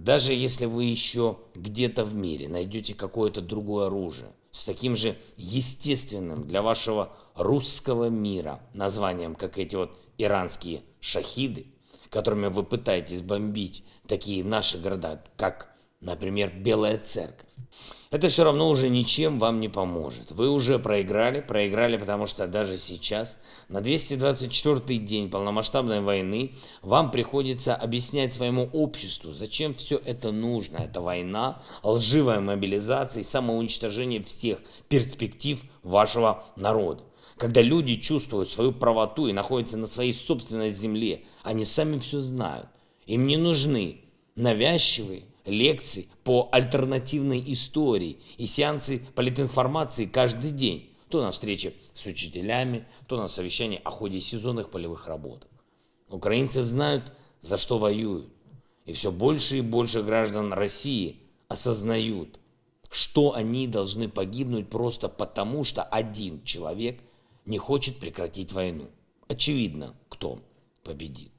Даже если вы еще где-то в мире найдете какое-то другое оружие с таким же естественным для вашего русского мира названием, как эти вот иранские шахиды, которыми вы пытаетесь бомбить такие наши города, как, например, Белая Церковь, это все равно уже ничем вам не поможет. Вы уже проиграли, проиграли, потому что даже сейчас, на 224-й день полномасштабной войны, вам приходится объяснять своему обществу, зачем все это нужно. Это война, лживая мобилизация и самоуничтожение всех перспектив вашего народа когда люди чувствуют свою правоту и находятся на своей собственной земле, они сами все знают. Им не нужны навязчивые, лекции по альтернативной истории и сеансы политинформации каждый день. То на встрече с учителями, то на совещании о ходе сезонных полевых работ. Украинцы знают, за что воюют. И все больше и больше граждан России осознают, что они должны погибнуть просто потому, что один человек не хочет прекратить войну. Очевидно, кто победит.